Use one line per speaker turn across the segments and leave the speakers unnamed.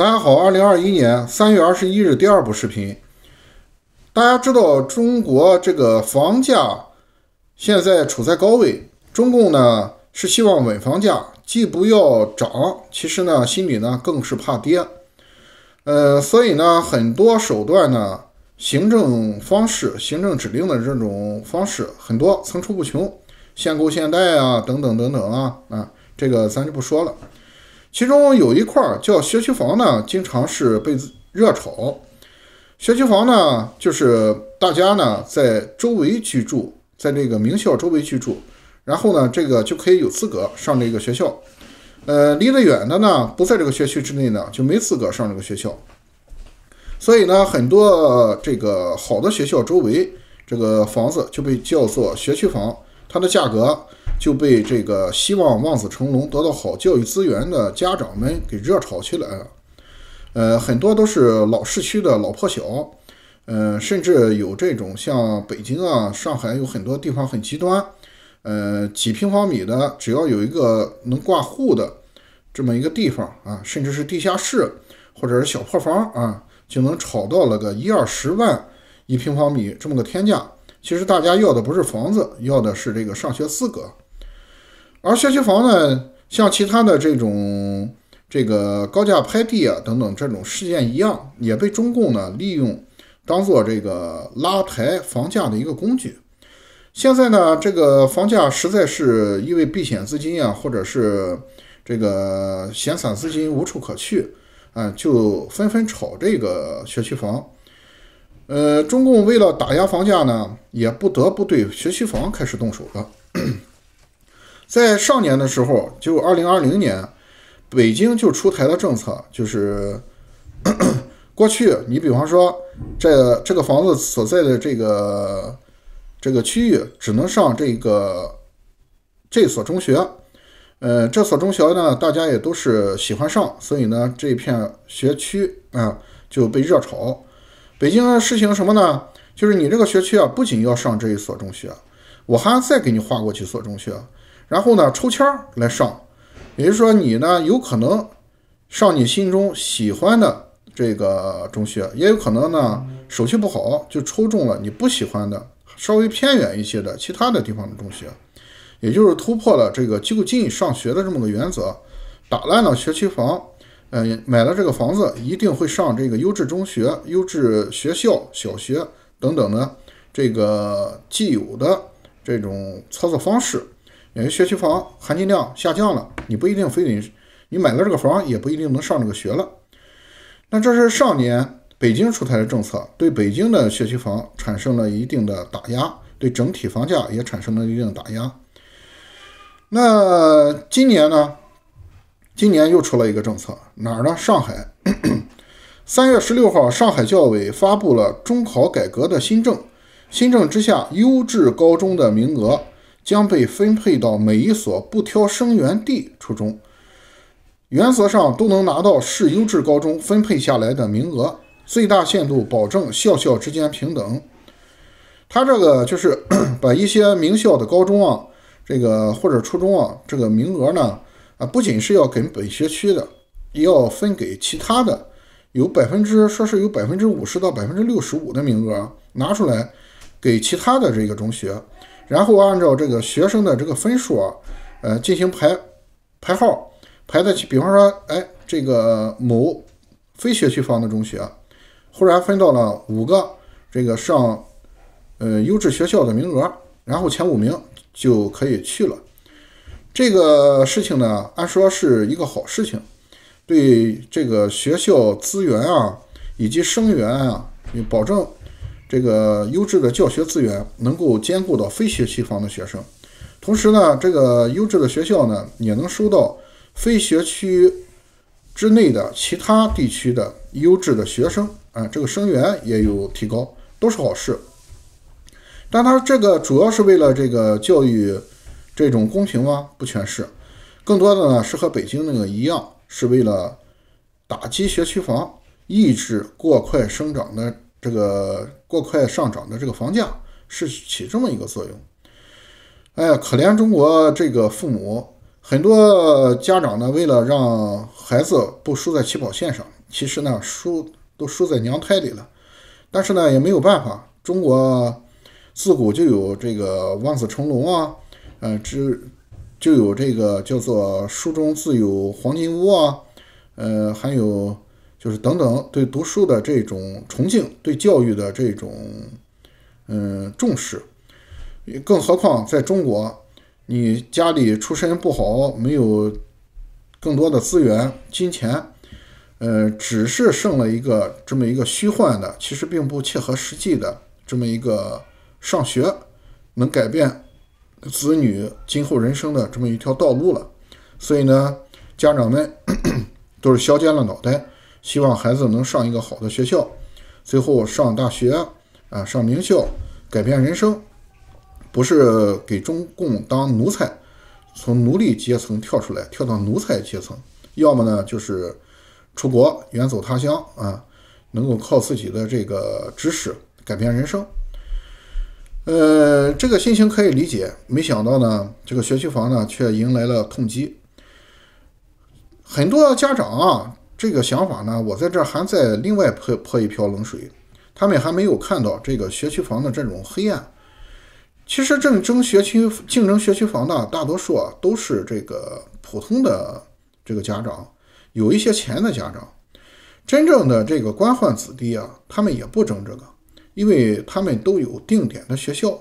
大家好，二零二一年三月二十一日，第二部视频。大家知道，中国这个房价现在处在高位，中共呢是希望稳房价，既不要涨，其实呢心里呢更是怕跌。呃，所以呢很多手段呢，行政方式、行政指令的这种方式很多层出不穷，限购限贷啊，等等等等啊，啊，这个咱就不说了。其中有一块叫学区房呢，经常是被热炒。学区房呢，就是大家呢在周围居住，在这个名校周围居住，然后呢，这个就可以有资格上这个学校。呃，离得远的呢，不在这个学区之内呢，就没资格上这个学校。所以呢，很多这个好的学校周围这个房子就被叫做学区房。它的价格就被这个希望望子成龙、得到好教育资源的家长们给热炒起来了。呃，很多都是老市区的老破小，呃，甚至有这种像北京啊、上海有很多地方很极端，呃，几平方米的，只要有一个能挂户的这么一个地方啊，甚至是地下室或者是小破房啊，就能炒到了个一二十万一平方米这么个天价。其实大家要的不是房子，要的是这个上学资格。而学区房呢，像其他的这种这个高价拍地啊等等这种事件一样，也被中共呢利用，当做这个拉抬房价的一个工具。现在呢，这个房价实在是因为避险资金啊，或者是这个闲散资金无处可去，啊，就纷纷炒这个学区房。呃，中共为了打压房价呢，也不得不对学区房开始动手了。在上年的时候，就二零二零年，北京就出台了政策，就是 过去你比方说这这个房子所在的这个这个区域只能上这个这所中学，呃，这所中学呢，大家也都是喜欢上，所以呢，这片学区啊就被热炒。北京实行什么呢？就是你这个学区啊，不仅要上这一所中学，我还再给你划过几所中学，然后呢抽签来上。也就是说，你呢有可能上你心中喜欢的这个中学，也有可能呢手气不好就抽中了你不喜欢的、稍微偏远一些的其他的地方的中学。也就是突破了这个就近上学的这么个原则，打烂了学区房。嗯，买了这个房子，一定会上这个优质中学、优质学校、小学等等的这个既有的这种操作方式。因为学区房含金量下降了，你不一定非得你买了这个房，也不一定能上这个学了。那这是上年北京出台的政策，对北京的学区房产生了一定的打压，对整体房价也产生了一定的打压。那今年呢？今年又出了一个政策，哪儿呢？上海，三月十六号，上海教委发布了中考改革的新政。新政之下，优质高中的名额将被分配到每一所不挑生源地初中，原则上都能拿到市优质高中分配下来的名额，最大限度保证校校之间平等。他这个就是 把一些名校的高中啊，这个或者初中啊，这个名额呢。啊，不仅是要给本学区的，也要分给其他的，有百分之说是有百分之五十到百分之六十五的名额拿出来，给其他的这个中学，然后按照这个学生的这个分数啊，呃，进行排排号，排在比方说，哎，这个某非学区房的中学，忽然分到了五个这个上，呃，优质学校的名额，然后前五名就可以去了。这个事情呢，按说是一个好事情，对这个学校资源啊，以及生源啊，也保证这个优质的教学资源能够兼顾到非学区房的学生，同时呢，这个优质的学校呢，也能收到非学区之内的其他地区的优质的学生，啊，这个生源也有提高，都是好事。但它这个主要是为了这个教育。这种公平吗？不全是，更多的呢是和北京那个一样，是为了打击学区房，抑制过快生长的这个过快上涨的这个房价，是起这么一个作用。哎呀，可怜中国这个父母，很多家长呢为了让孩子不输在起跑线上，其实呢输都输在娘胎里了，但是呢也没有办法，中国自古就有这个望子成龙啊。呃，只就有这个叫做“书中自有黄金屋”啊，呃，还有就是等等，对读书的这种崇敬，对教育的这种嗯重视。更何况在中国，你家里出身不好，没有更多的资源、金钱，呃，只是剩了一个这么一个虚幻的，其实并不切合实际的这么一个上学能改变。子女今后人生的这么一条道路了，所以呢，家长们 都是削尖了脑袋，希望孩子能上一个好的学校，最后上大学啊，上名校，改变人生，不是给中共当奴才，从奴隶阶层跳出来，跳到奴才阶层，要么呢就是出国远走他乡啊，能够靠自己的这个知识改变人生。呃，这个心情可以理解。没想到呢，这个学区房呢却迎来了痛击。很多家长啊，这个想法呢，我在这还在另外泼泼一瓢冷水。他们还没有看到这个学区房的这种黑暗。其实，正争学区、竞争学区房的大多数啊，都是这个普通的这个家长，有一些钱的家长。真正的这个官宦子弟啊，他们也不争这个。因为他们都有定点的学校，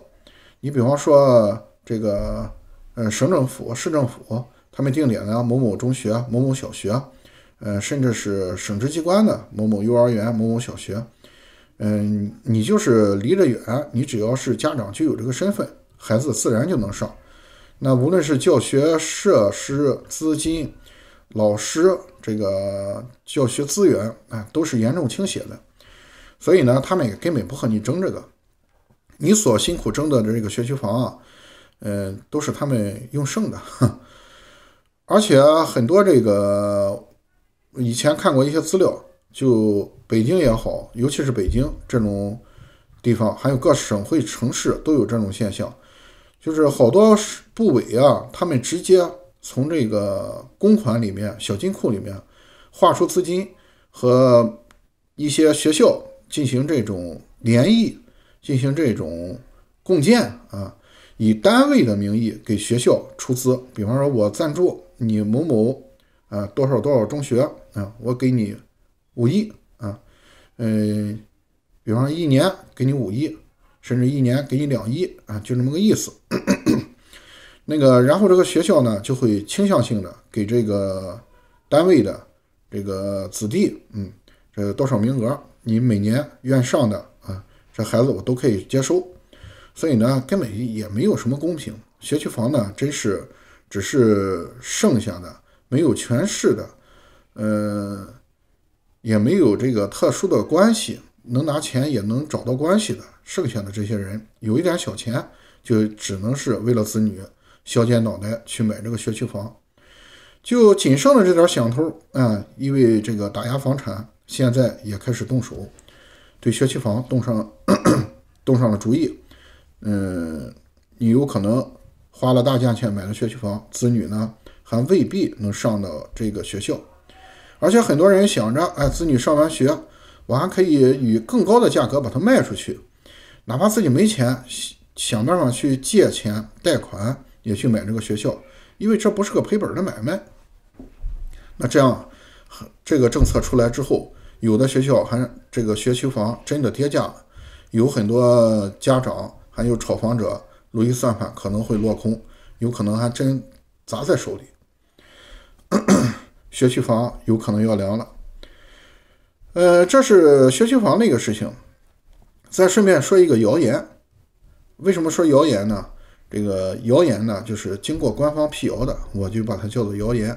你比方说这个呃省政府、市政府他们定点的某某中学、某某小学，呃甚至是省直机关的某某幼儿园、某某小学，嗯，你就是离着远，你只要是家长就有这个身份，孩子自然就能上。那无论是教学设施、资金、老师这个教学资源啊，都是严重倾斜的。所以呢，他们也根本不和你争这个，你所辛苦争的这个学区房啊，嗯，都是他们用剩的。而且很多这个以前看过一些资料，就北京也好，尤其是北京这种地方，还有各省会城市都有这种现象，就是好多部委啊，他们直接从这个公款里面、小金库里面划出资金和一些学校。进行这种联谊，进行这种共建啊，以单位的名义给学校出资，比方说我赞助你某某啊多少多少中学啊，我给你五亿啊，嗯，比方一年给你五亿，甚至一年给你两亿啊，就这么个意思。那个，然后这个学校呢就会倾向性的给这个单位的这个子弟，嗯，这多少名额。你每年愿上的啊，这孩子我都可以接收，所以呢，根本也没有什么公平。学区房呢，真是只是剩下的没有权势的，呃，也没有这个特殊的关系，能拿钱也能找到关系的。剩下的这些人有一点小钱，就只能是为了子女削尖脑袋去买这个学区房，就仅剩的这点想头啊，因为这个打压房产。现在也开始动手，对学区房动上动上了主意。嗯，你有可能花了大价钱买了学区房，子女呢还未必能上到这个学校。而且很多人想着，哎，子女上完学，我还可以以更高的价格把它卖出去，哪怕自己没钱，想办法去借钱贷款也去买这个学校，因为这不是个赔本的买卖。那这样，这个政策出来之后。有的学校还这个学区房真的跌价，有很多家长还有炒房者如意算盘可能会落空，有可能还真砸在手里。学区房有可能要凉了。呃，这是学区房的一个事情。再顺便说一个谣言，为什么说谣言呢？这个谣言呢，就是经过官方辟谣的，我就把它叫做谣言。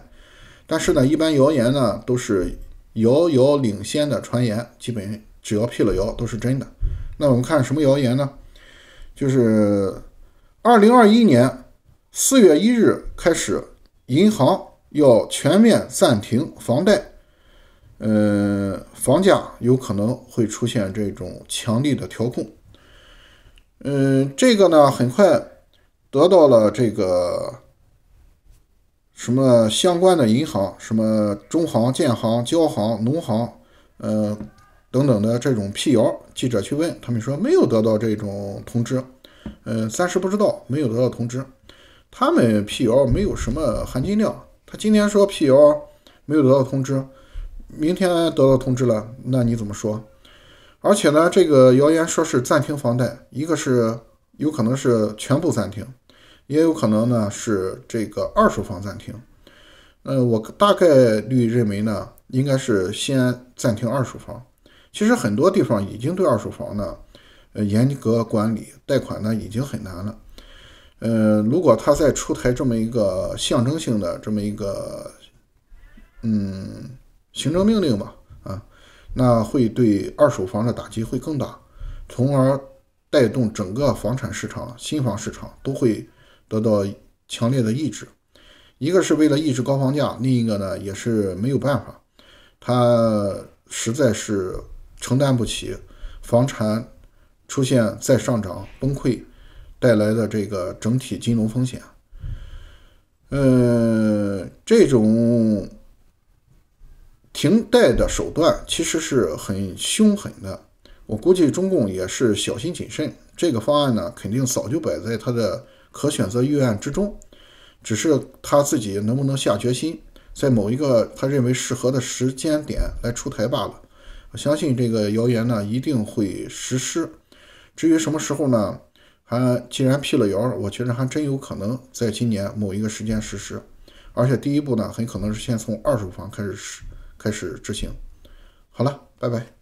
但是呢，一般谣言呢都是。遥遥领先的传言，基本只要辟了谣都是真的。那我们看什么谣言呢？就是二零二一年四月一日开始，银行要全面暂停房贷，呃，房价有可能会出现这种强力的调控。嗯，这个呢，很快得到了这个。什么相关的银行，什么中行、建行、交行、农行，呃等等的这种辟谣，记者去问他们说没有得到这种通知，呃暂时不知道没有得到通知。他们辟谣没有什么含金量，他今天说辟谣没有得到通知，明天得到通知了，那你怎么说？而且呢，这个谣言说是暂停房贷，一个是有可能是全部暂停。也有可能呢，是这个二手房暂停。呃，我大概率认为呢，应该是先暂停二手房。其实很多地方已经对二手房呢，呃，严格管理，贷款呢已经很难了。呃，如果他再出台这么一个象征性的这么一个，嗯，行政命令吧，啊，那会对二手房的打击会更大，从而带动整个房产市场、新房市场都会。得到强烈的抑制，一个是为了抑制高房价，另一个呢也是没有办法，他实在是承担不起房产出现再上涨崩溃带来的这个整体金融风险。嗯，这种停贷的手段其实是很凶狠的，我估计中共也是小心谨慎，这个方案呢肯定早就摆在它的。可选择预案之中，只是他自己能不能下决心，在某一个他认为适合的时间点来出台罢了。我相信这个谣言呢一定会实施。至于什么时候呢？还既然辟了谣，我觉得还真有可能在今年某一个时间实施。而且第一步呢，很可能是先从二手房开始开始执行。好了，拜拜。